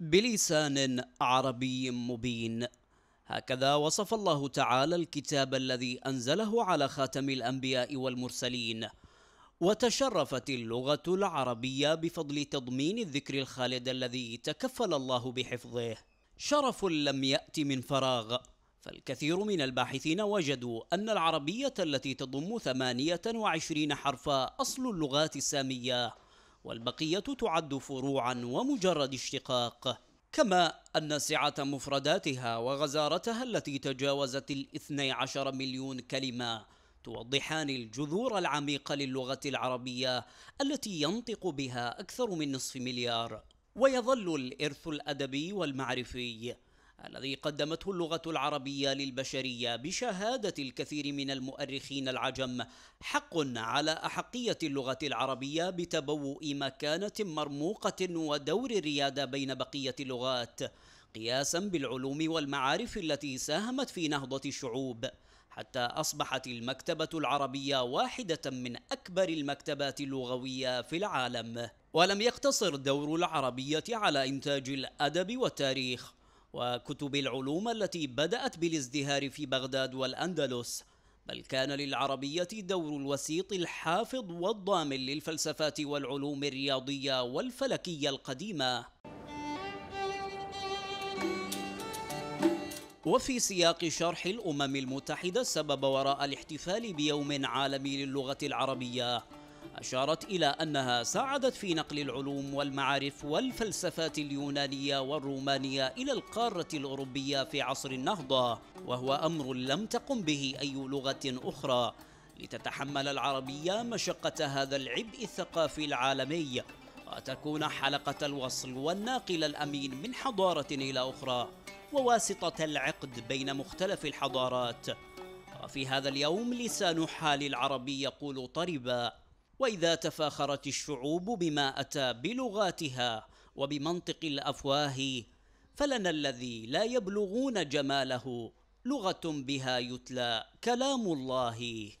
بلسان عربي مبين هكذا وصف الله تعالى الكتاب الذي انزله على خاتم الانبياء والمرسلين وتشرفت اللغه العربيه بفضل تضمين الذكر الخالد الذي تكفل الله بحفظه شرف لم يات من فراغ فالكثير من الباحثين وجدوا أن العربية التي تضم 28 حرفا أصل اللغات السامية والبقية تعد فروعا ومجرد اشتقاق كما أن سعة مفرداتها وغزارتها التي تجاوزت الاثني عشر مليون كلمة توضحان الجذور العميقة للغة العربية التي ينطق بها أكثر من نصف مليار ويظل الإرث الأدبي والمعرفي الذي قدمته اللغة العربية للبشرية بشهادة الكثير من المؤرخين العجم حق على أحقية اللغة العربية بتبوء مكانة مرموقة ودور الريادة بين بقية اللغات قياسا بالعلوم والمعارف التي ساهمت في نهضة الشعوب حتى أصبحت المكتبة العربية واحدة من أكبر المكتبات اللغوية في العالم ولم يقتصر دور العربية على إنتاج الأدب والتاريخ وكتب العلوم التي بدأت بالازدهار في بغداد والأندلس بل كان للعربية دور الوسيط الحافظ والضامن للفلسفات والعلوم الرياضية والفلكية القديمة وفي سياق شرح الأمم المتحدة السبب وراء الاحتفال بيوم عالمي للغة العربية أشارت إلى أنها ساعدت في نقل العلوم والمعارف والفلسفات اليونانية والرومانية إلى القارة الأوروبية في عصر النهضة وهو أمر لم تقم به أي لغة أخرى لتتحمل العربية مشقة هذا العبء الثقافي العالمي وتكون حلقة الوصل والناقل الأمين من حضارة إلى أخرى وواسطة العقد بين مختلف الحضارات وفي هذا اليوم لسان حال العربي يقول طربا واذا تفاخرت الشعوب بما اتى بلغاتها وبمنطق الافواه فلنا الذي لا يبلغون جماله لغه بها يتلى كلام الله